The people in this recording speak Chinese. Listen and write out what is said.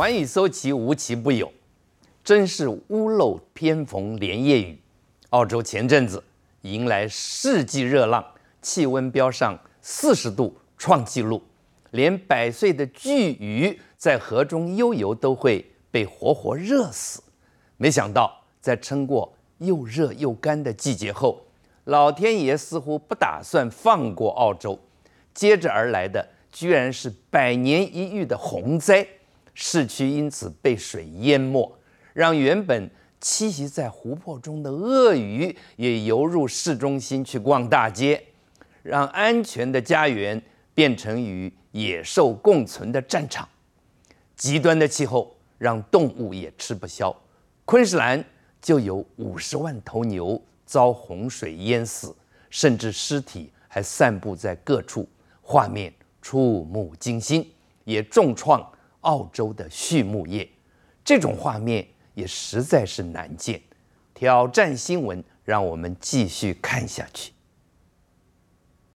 寰宇搜奇，无奇不有，真是屋漏偏逢连夜雨。澳洲前阵子迎来世纪热浪，气温飙上四十度，创纪录，连百岁的巨鱼在河中悠游都会被活活热死。没想到，在撑过又热又干的季节后，老天爷似乎不打算放过澳洲，接着而来的居然是百年一遇的洪灾。市区因此被水淹没，让原本栖息在湖泊中的鳄鱼也游入市中心去逛大街，让安全的家园变成与野兽共存的战场。极端的气候让动物也吃不消，昆士兰就有五十万头牛遭洪水淹死，甚至尸体还散布在各处，画面触目惊心，也重创。澳洲的畜牧业，这种画面也实在是难见。挑战新闻，让我们继续看下去。